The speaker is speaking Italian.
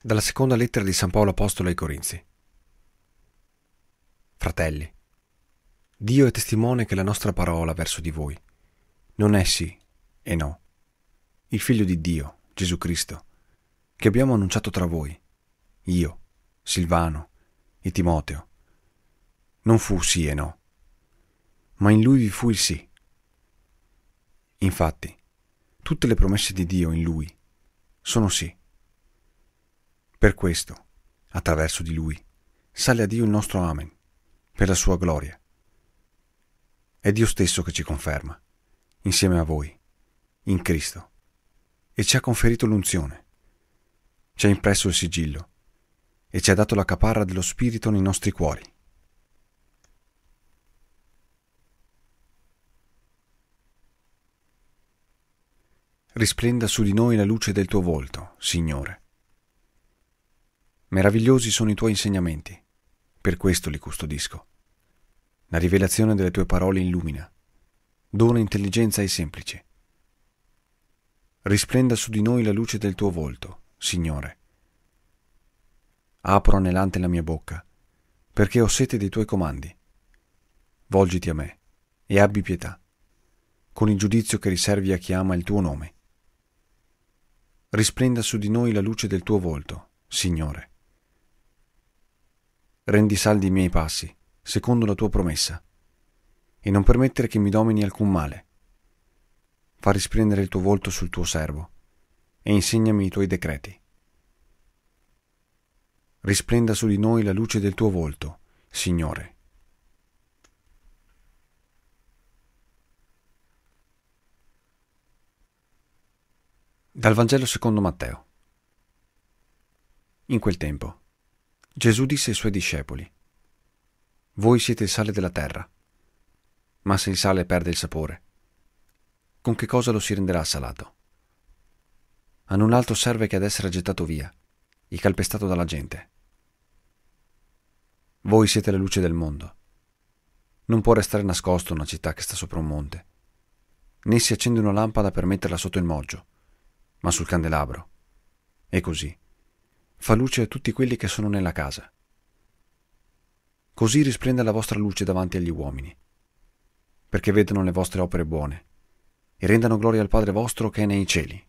Dalla seconda lettera di San Paolo Apostolo ai Corinzi. Fratelli, Dio è testimone che la nostra parola verso di voi non è sì e no. Il Figlio di Dio, Gesù Cristo, che abbiamo annunciato tra voi, io, Silvano e Timoteo, non fu sì e no, ma in lui vi fu il sì. Infatti, tutte le promesse di Dio in lui sono sì per questo, attraverso di lui, sale a Dio il nostro Amen, per la sua gloria. È Dio stesso che ci conferma, insieme a voi, in Cristo, e ci ha conferito l'unzione, ci ha impresso il sigillo, e ci ha dato la caparra dello Spirito nei nostri cuori. Risplenda su di noi la luce del tuo volto, Signore Meravigliosi sono i tuoi insegnamenti, per questo li custodisco. La rivelazione delle tue parole illumina, dona intelligenza ai semplici. Risplenda su di noi la luce del tuo volto, Signore. Apro anelante la mia bocca, perché ho sete dei tuoi comandi. Volgiti a me e abbi pietà, con il giudizio che riservi a chi ama il tuo nome. Risplenda su di noi la luce del tuo volto, Signore rendi saldi i miei passi, secondo la tua promessa, e non permettere che mi domini alcun male. Fa risplendere il tuo volto sul tuo servo, e insegnami i tuoi decreti. Risplenda su di noi la luce del tuo volto, Signore. Dal Vangelo secondo Matteo. In quel tempo Gesù disse ai suoi discepoli, Voi siete il sale della terra, ma se il sale perde il sapore, con che cosa lo si renderà salato? A null altro serve che ad essere gettato via e calpestato dalla gente. Voi siete la luce del mondo. Non può restare nascosto una città che sta sopra un monte, né si accende una lampada per metterla sotto il moggio, ma sul candelabro. E così fa luce a tutti quelli che sono nella casa. Così risplende la vostra luce davanti agli uomini, perché vedano le vostre opere buone e rendano gloria al Padre vostro che è nei cieli.